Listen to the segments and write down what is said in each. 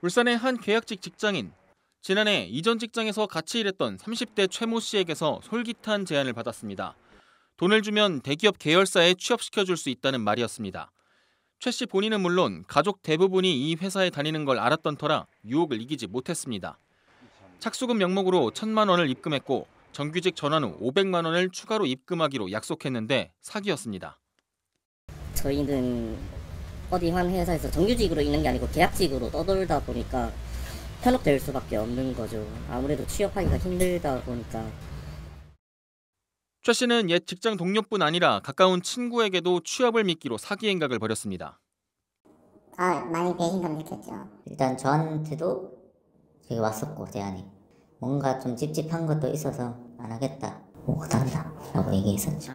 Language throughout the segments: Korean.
울산의 한 계약직 직장인 지난해 이전 직장에서 같이 일했던 30대 최모 씨에게서 솔깃한 제안을 받았습니다. 돈을 주면 대기업 계열사에 취업시켜 줄수 있다는 말이었습니다. 최 씨 본인은 물론 가족 대부분이 이 회사에 다니는 걸 알았던 터라 유혹을 이기지 못했습니다. 착수금 명목으로 천만 원을 입금했고 정규직 전환 후 500만 원을 추가로 입금하기로 약속했는데 사기였습니다. 저희는 어디 한 회사에서 정규직으로 있는 게 아니고 계약직으로 떠돌다 보니까 편업될 수밖에 없는 거죠. 아무래도 취업하기가 힘들다 보니까. 최 씨는 옛 직장 동료뿐 아니라 가까운 친구에게도 취업을 미끼로 사기 행각을 벌였습니다. 아 많이 배신감 느꼈죠. 일단 저한테도 저기 왔었고 제안이 뭔가 좀 찝찝한 것도 있어서 안 하겠다 못한다라고 얘기했었죠.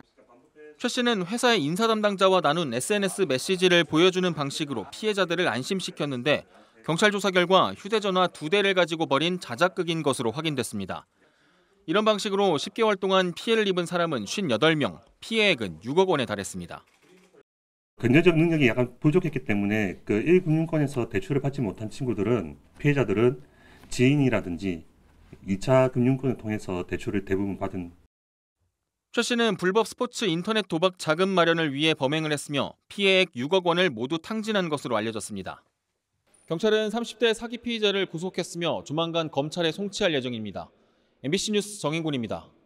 최 씨는 회사의 인사 담당자와 나눈 SNS 메시지를 보여주는 방식으로 피해자들을 안심시켰는데 경찰 조사 결과 휴대전화 두 대를 가지고 버린 자작극인 것으로 확인됐습니다. 이런 방식으로 10개월 동안 피해를 입은 사람은 58명, 피해액은 6억 원에 달했습니다. 근저적 능력이 약간 부족했기 때문에 그 1금융권에서 대출을 받지 못한 친구들은 피해자들은 지인이라든지 2차 금융권을 통해서 대출을 대부분 받은 최 씨는 불법 스포츠 인터넷 도박 자금 마련을 위해 범행을 했으며 피해액 6억 원을 모두 탕진한 것으로 알려졌습니다. 경찰은 30대 사기 피의자를 구속했으며 조만간 검찰에 송치할 예정입니다. MBC 뉴스 정인군입니다.